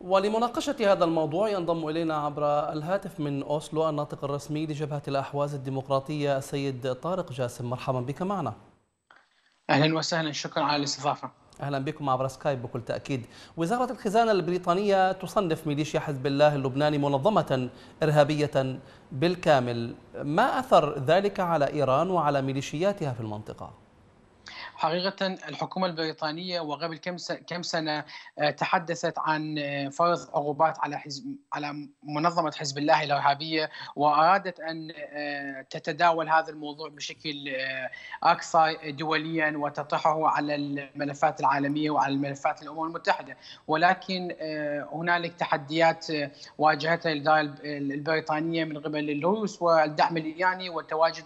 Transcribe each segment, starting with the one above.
ولمناقشة هذا الموضوع ينضم إلينا عبر الهاتف من أوسلو الناطق الرسمي لجبهة الأحواز الديمقراطية السيد طارق جاسم مرحبا بك معنا أهلا وسهلا شكرا على الاستضافة اهلا بكم عبر سكايب بكل تاكيد. وزاره الخزانه البريطانيه تصنف ميليشيا حزب الله اللبناني منظمه ارهابيه بالكامل، ما اثر ذلك على ايران وعلى ميليشياتها في المنطقه؟ حقيقة الحكومة البريطانية وقبل كم كم سنة آه، تحدثت عن آه، فرض عقوبات على حزب على منظمة حزب الله الإرهابية وأرادت أن آه، تتداول هذا الموضوع بشكل أكثر دوليا وتطرحه على الملفات العالمية وعلى الملفات الأمم المتحدة ولكن هنالك تحديات واجهتها الإدارة البريطانية من قبل الروس والدعم الإيراني والتواجد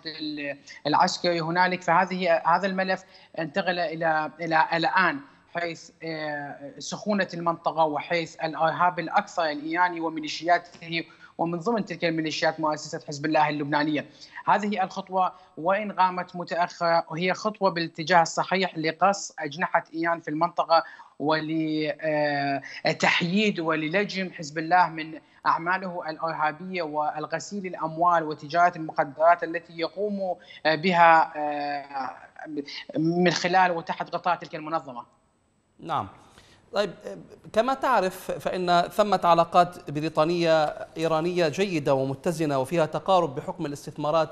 العسكري هنالك فهذه هذا الملف انتقل الى الى الان حيث آه، سخونه المنطقه وحيث الارهاب الاكثر الايراني وميليشياته ومن ضمن تلك الميليشيات مؤسسه حزب الله اللبنانيه. هذه الخطوه وان قامت متاخره وهي خطوه بالاتجاه الصحيح لقص اجنحه ايران في المنطقه ولتحييد آه، وللجم حزب الله من اعماله الارهابيه والغسيل الاموال وتجاره المخدرات التي يقوم آه، بها من خلال وتحت غطاء تلك المنظمه. نعم. طيب كما تعرف فإن ثمة علاقات بريطانية إيرانية جيدة ومتزنة وفيها تقارب بحكم الاستثمارات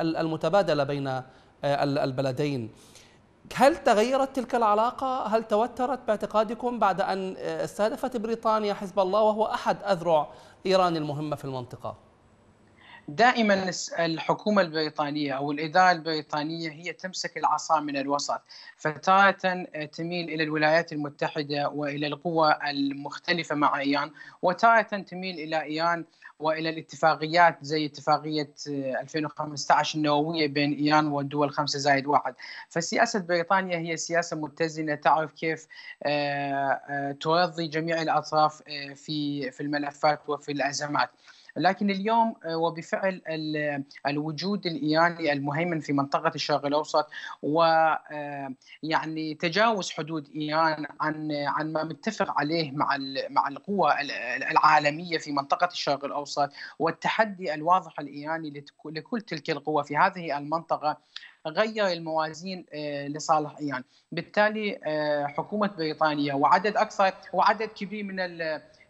المتبادلة بين البلدين هل تغيرت تلك العلاقة؟ هل توترت باعتقادكم بعد أن استهدفت بريطانيا حزب الله وهو أحد أذرع إيران المهمة في المنطقة؟ دائما الحكومه البريطانيه او الاداره البريطانيه هي تمسك العصا من الوسط فتاره تميل الى الولايات المتحده والى القوى المختلفه مع ايران وتاره تميل الى ايران والى الاتفاقيات زي اتفاقيه 2015 آه، النوويه بين ايران والدول 5 زائد واحد فسياسه بريطانيا هي سياسه متزنه تعرف كيف آه، آه، ترضي جميع الاطراف في في الملفات وفي الازمات. لكن اليوم آه، وبفعل آه، الوجود الايراني المهيمن في منطقه الشرق الاوسط و آه، يعني تجاوز حدود ايران عن عن ما متفق عليه مع مع القوى العالميه في منطقه الشرق الاوسط والتحدي الواضح الايراني لكل تلك القوى في هذه المنطقه غير الموازين لصالح ايران، بالتالي حكومه بريطانيا وعدد اكثر وعدد كبير من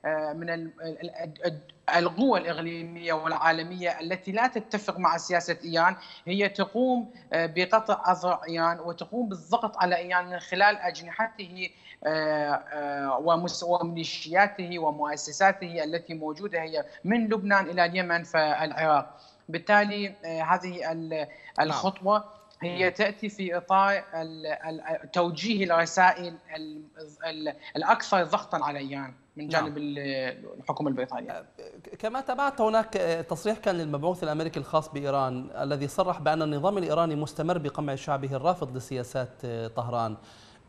آه، من القوى الاقليميه والعالميه التي لا تتفق مع سياسه ايان هي تقوم آه، بقطع اذرع ايان وتقوم بالضغط على ايان من خلال اجنحته آه، وميليشياته ومؤسساته التي موجوده هي من لبنان الى اليمن فالعراق بالتالي هذه نعم. الخطوه هي تاتي في اطار توجيه الرسائل الاكثر ضغطا على ايان من نعم. جانب نعم. الحكومه البريطانيه. أه، كما تابعت هناك أه، تصريح كان للمبعوث الامريكي الخاص بايران الذي صرح بان النظام الايراني مستمر بقمع شعبه الرافض لسياسات أه، طهران.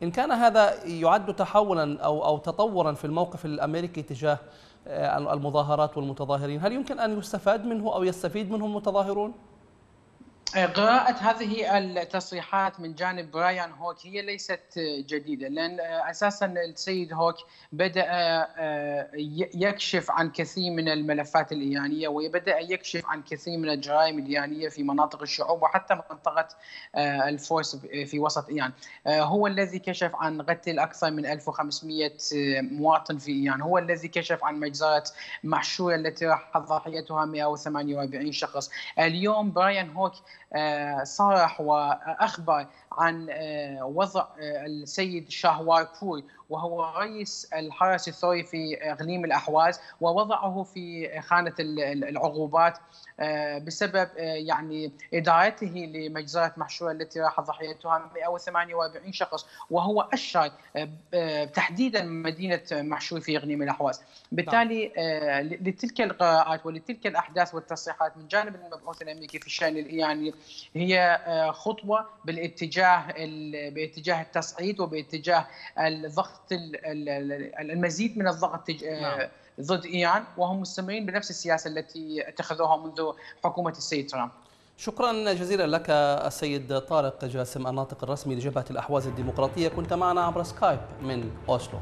ان كان هذا يعد تحولا او او تطورا في الموقف الامريكي تجاه المظاهرات والمتظاهرين، هل يمكن ان يستفاد منه او يستفيد منه المتظاهرون؟ قراءة هذه التصريحات من جانب برايان هوك هي ليست جديدة لأن أساسا السيد هوك بدأ آه، آه، يكشف عن كثير من الملفات الإيرانية وبدأ يكشف عن كثير من الجرائم الإيرانية في مناطق الشعوب وحتى منطقة آه، الفورس في وسط إيران هو الذي كشف عن قتل أكثر من 1500 مواطن في إيران هو الذي كشف عن مجزرة محشورة التي راح ضحيتها 148 شخص اليوم برايان هوك آه، صرح واخبر عن آه، وضع آه، السيد شاهوار شاهواركوي وهو رئيس الحرس الثوري في آه، اقليم الاحواز ووضعه في خانه العقوبات بسبب يعني ادارته لمجزره محشوره التي راح ضحيتها 148 شخص وهو اشهر تحديدا مدينه محشور في اقليم الاحواز بالتالي نعم. لتلك القراءات ولتلك الاحداث والتصريحات من جانب المبعوث الامريكي في الشان الايراني هي خطوه بالاتجاه باتجاه باتجاه التصعيد وباتجاه الضغط المزيد من الضغط آه، نعم. ضد ايران وهم مستمرين بنفس السياسه التي اتخذوها منذ حكومه السيد ترامب. شكرا جزيلا لك السيد طارق جاسم الناطق الرسمي لجبهه الاحواز الديمقراطيه كنت معنا عبر سكايب من اوسلو.